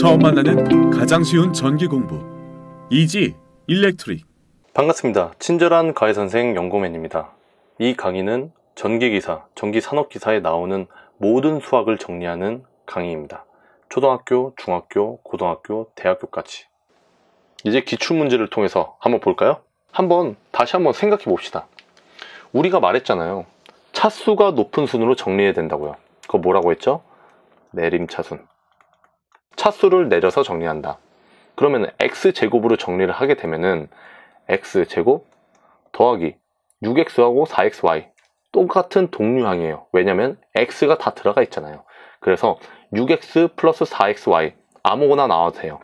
처음 만나는 가장 쉬운 전기 공부 이지 일렉트릭 반갑습니다. 친절한 가해 선생 영고맨입니다이 강의는 전기기사, 전기산업기사에 나오는 모든 수학을 정리하는 강의입니다. 초등학교, 중학교, 고등학교, 대학교까지. 이제 기출문제를 통해서 한번 볼까요? 한번 다시 한번 생각해 봅시다. 우리가 말했잖아요. 차수가 높은 순으로 정리해야 된다고요. 그거 뭐라고 했죠? 내림차순. 차수를 내려서 정리한다. 그러면 x제곱으로 정리를 하게 되면 x제곱 더하기 6x하고 4xy 똑같은 동류항이에요. 왜냐면 x가 다 들어가 있잖아요. 그래서 6x 플러스 4xy 아무거나 나와도 돼요.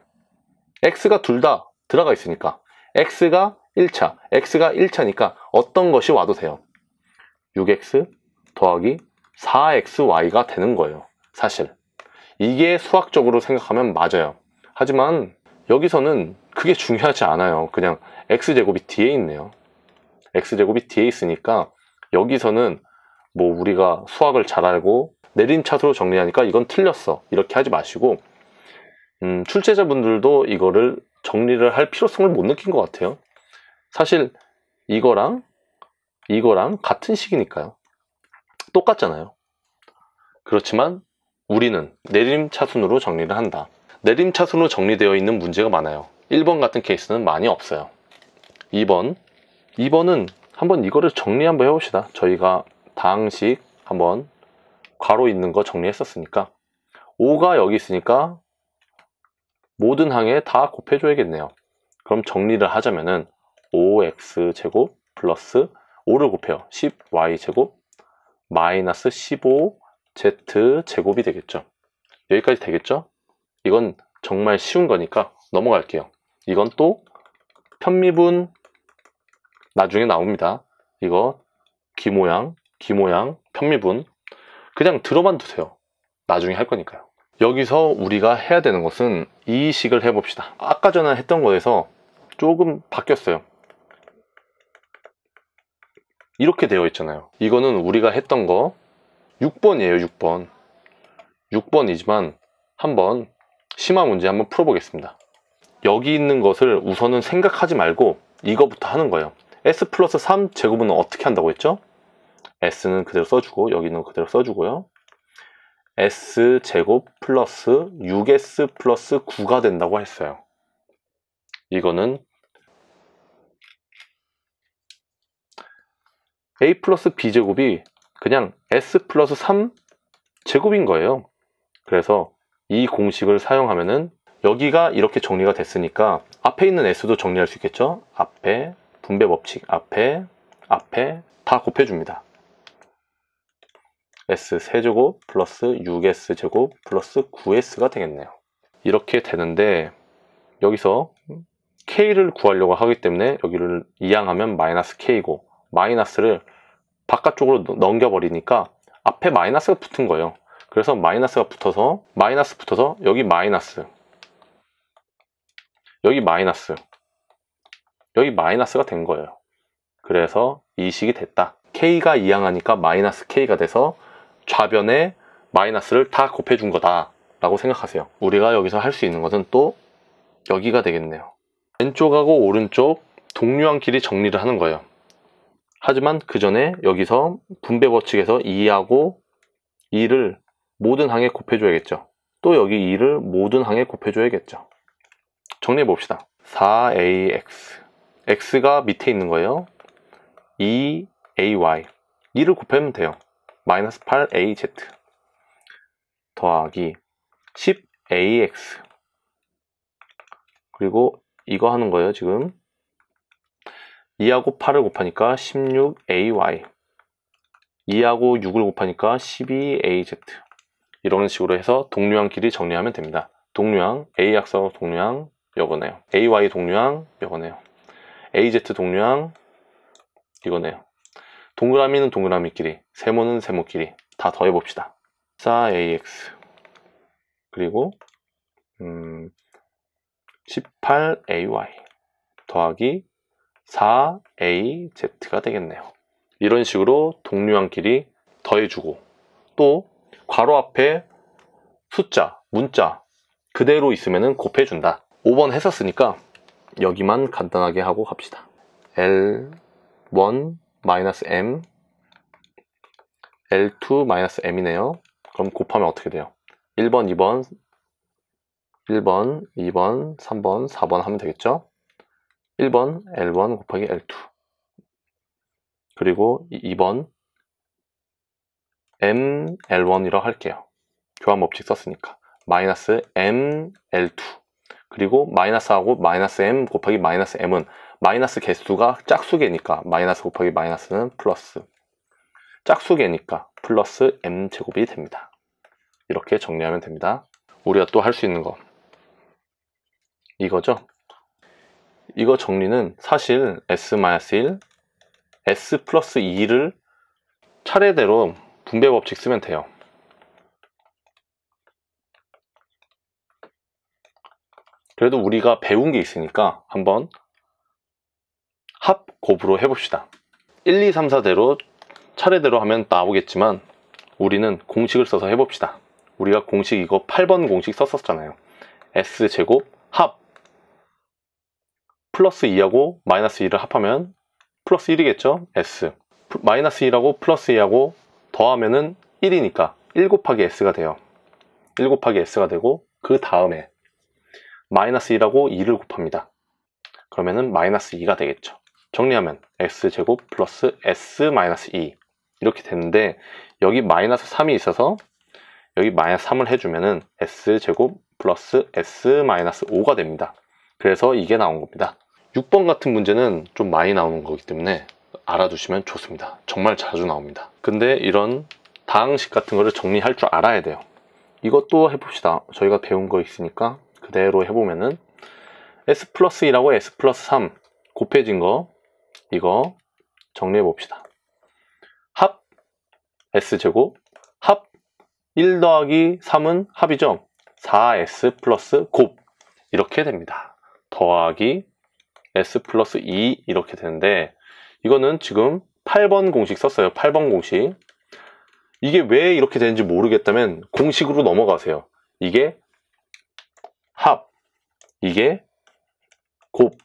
x가 둘 다 들어가 있으니까 x가 1차, x가 1차니까 어떤 것이 와도 돼요. 6x 더하기 4xy가 되는 거예요. 사실. 이게 수학적으로 생각하면 맞아요. 하지만 여기서는 그게 중요하지 않아요. 그냥 x제곱이 뒤에 있네요. x제곱이 뒤에 있으니까 여기서는 뭐 우리가 수학을 잘 알고 내림차수로 정리하니까 이건 틀렸어. 이렇게 하지 마시고 음, 출제자분들도 이거를 정리를 할 필요성을 못 느낀 것 같아요. 사실 이거랑 이거랑 같은 식이니까요. 똑같잖아요. 그렇지만 우리는 내림 차순으로 정리를 한다. 내림 차순으로 정리되어 있는 문제가 많아요. 1번 같은 케이스는 많이 없어요. 2번. 2번은 한번 이거를 정리 한번 해봅시다. 저희가 다항식 한번 괄호 있는 거 정리했었으니까 5가 여기 있으니까 모든 항에 다 곱해줘야겠네요. 그럼 정리를 하자면은 5x 제곱 플러스 5를 곱해요. 10y 제곱 마이너스 15 z 제곱이 되겠죠. 여기까지 되겠죠? 이건 정말 쉬운 거니까 넘어갈게요. 이건 또 편미분 나중에 나옵니다. 이거 기모양, 기모양, 편미분 그냥 들어만 두세요. 나중에 할 거니까요. 여기서 우리가 해야 되는 것은 이 식을 해봅시다. 아까 전에 했던 거에서 조금 바뀌었어요. 이렇게 되어 있잖아요. 이거는 우리가 했던 거 6번이에요 6번 6번이지만 한번 심화 문제 한번 풀어보겠습니다 여기 있는 것을 우선은 생각하지 말고 이거부터 하는 거예요 s 플러스 3 제곱은 어떻게 한다고 했죠? s는 그대로 써주고 여기는 그대로 써주고요 s 제곱 플러스 6s 플러스 9가 된다고 했어요 이거는 a 플러스 b 제곱이 그냥 s 플러스 3 제곱인 거예요. 그래서 이 공식을 사용하면은 여기가 이렇게 정리가 됐으니까 앞에 있는 s도 정리할 수 있겠죠? 앞에 분배 법칙 앞에 앞에 다 곱해줍니다. s 세제곱 플러스 6s 제곱 플러스 9s가 되겠네요. 이렇게 되는데 여기서 k를 구하려고 하기 때문에 여기를 이항하면 마이너스 k고 마이너스를 바깥쪽으로 넘겨버리니까 앞에 마이너스가 붙은 거예요. 그래서 마이너스가 붙어서 마이너스 붙어서 여기 마이너스 여기 마이너스 여기 마이너스가 된 거예요. 그래서 이 식이 됐다. k가 이항하니까 마이너스 k가 돼서 좌변에 마이너스를 다 곱해준 거다 라고 생각하세요. 우리가 여기서 할 수 있는 것은 또 여기가 되겠네요. 왼쪽하고 오른쪽 동류한 길이 정리를 하는 거예요. 하지만 그 전에 여기서 분배 법칙에서 2하고 2를 모든 항에 곱해줘야겠죠. 또 여기 2를 모든 항에 곱해줘야겠죠. 정리해 봅시다. 4ax x가 밑에 있는 거예요. 2ay 2를 곱하면 돼요. 마이너스 8az 더하기 10ax 그리고 이거 하는 거예요 지금 2하고 8을 곱하니까 16ay 2하고 6을 곱하니까 12az 이런 식으로 해서 동류항 길이 정리하면 됩니다. 동류항, a 약서 동류항, 여거네요 ay 동류항, 여거네요 az 동류항, 이거네요. 동그라미는 동그라미끼리, 세모는 세모끼리 다 더해봅시다. 4ax 그리고 음, 18ay 더하기 4az가 되겠네요. 이런 식으로 동류항끼리 더해주고 또 괄호 앞에 숫자, 문자 그대로 있으면 곱해준다. 5번 했었으니까 여기만 간단하게 하고 갑시다. L1 마이너스 M L2 마이너스 M이네요. 그럼 곱하면 어떻게 돼요? 1번, 2번, 1번, 2번, 3번, 4번 하면 되겠죠? 1번 L1 곱하기 L2 그리고 2번 ML1이라고 할게요. 교환 법칙 썼으니까 마이너스 ML2 그리고 마이너스하고 마이너스 M 곱하기 마이너스 M은 마이너스 개수가 짝수계니까 마이너스 곱하기 마이너스는 플러스 짝수계니까 플러스 M제곱이 됩니다. 이렇게 정리하면 됩니다. 우리가 또 할 수 있는 거 이거죠? 이거 정리는 사실 S-1, S 2를 차례대로 분배 법칙 쓰면 돼요. 그래도 우리가 배운 게 있으니까 한번 합 곱으로 해봅시다. 1, 2, 3, 4대로 차례대로 하면 나오겠지만 우리는 공식을 써서 해봅시다. 우리가 공식 이거 8번 공식 썼었잖아요. S제곱 합 플러스 2하고 마이너스 2를 합하면 플러스 1이겠죠? S 마이너스 2라고 플러스 2하고 더하면은 1이니까 1 곱하기 S가 돼요 1 곱하기 S가 되고 그 다음에 마이너스 2라고 2를 곱합니다 그러면은 마이너스 2가 되겠죠 정리하면 S제곱 플러스 S 마이너스 2 이렇게 되는데 여기 마이너스 3이 있어서 여기 마이너스 3을 해주면은 S제곱 플러스 S 마이너스 5가 됩니다 그래서 이게 나온 겁니다 6번 같은 문제는 좀 많이 나오는 거기 때문에 알아두시면 좋습니다. 정말 자주 나옵니다. 근데 이런 다항식 같은 거를 정리할 줄 알아야 돼요. 이것도 해봅시다. 저희가 배운 거 있으니까 그대로 해보면은 S 플러스 2라고 S 플러스 3 곱해진 거 이거 정리해 봅시다. 합 S 제곱 합 1 더하기 3은 합이죠. 4S 플러스 곱 이렇게 됩니다. 더하기 s 플러스 2 e 이렇게 되는데 이거는 지금 8번 공식 썼어요. 8번 공식. 이게 왜 이렇게 되는지 모르겠다면 공식으로 넘어가세요. 이게 합, 이게 곱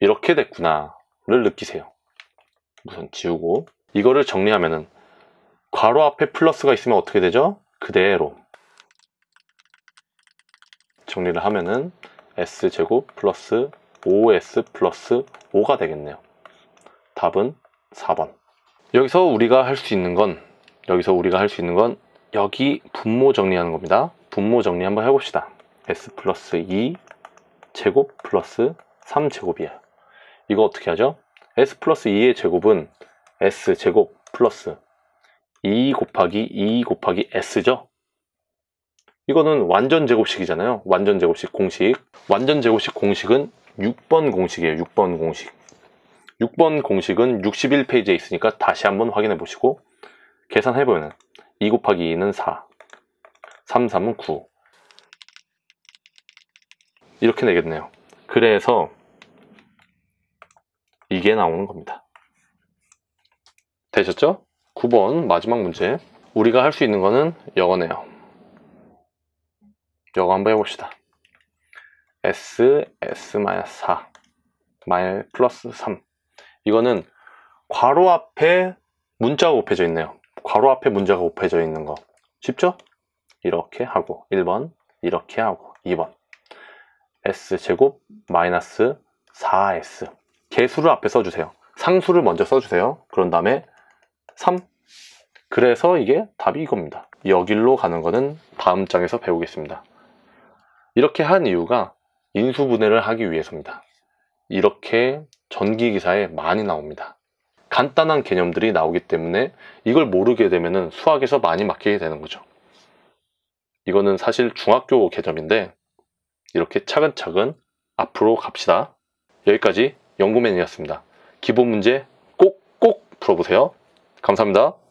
이렇게 됐구나를 느끼세요. 우선 지우고 이거를 정리하면은 괄호 앞에 플러스가 있으면 어떻게 되죠? 그대로 정리를 하면은 s 제곱 플러스 5s 플러스 5가 되겠네요. 답은 4번. 여기서 우리가 할 수 있는 건 여기서 우리가 할 수 있는 건 여기 분모 정리하는 겁니다. 분모 정리 한번 해봅시다. s 플러스 2 제곱 플러스 3제곱이야 이거 어떻게 하죠? s 플러스 2의 제곱은 s 제곱 플러스 2 곱하기 2 곱하기 s죠? 이거는 완전 제곱식이잖아요. 완전 제곱식 공식. 완전 제곱식 공식은 6번 공식이에요. 6번 공식. 6번 공식은 61페이지에 있으니까 다시 한번 확인해 보시고 계산해보면 2 곱하기 2는 4 3, 3은 9 이렇게 내겠네요. 그래서 이게 나오는 겁니다. 되셨죠? 9번 마지막 문제 우리가 할 수 있는 거는 여거네요 여거 한번 해봅시다. s, s-4 플러스 3 이거는 괄호 앞에 문자가 곱해져 있네요 괄호 앞에 문자가 곱해져 있는 거 쉽죠? 이렇게 하고 1번 이렇게 하고 2번 s제곱 마이너스 4s 개수를 앞에 써주세요 상수를 먼저 써주세요 그런 다음에 3 그래서 이게 답이 이겁니다 여길로 가는 거는 다음 장에서 배우겠습니다 이렇게 한 이유가 인수분해를 하기 위해서입니다. 이렇게 전기기사에 많이 나옵니다. 간단한 개념들이 나오기 때문에 이걸 모르게 되면 수학에서 많이 막히게 되는 거죠. 이거는 사실 중학교 개념인데 이렇게 차근차근 앞으로 갑시다. 여기까지 연구맨이었습니다. 기본 문제 꼭꼭 풀어보세요. 감사합니다.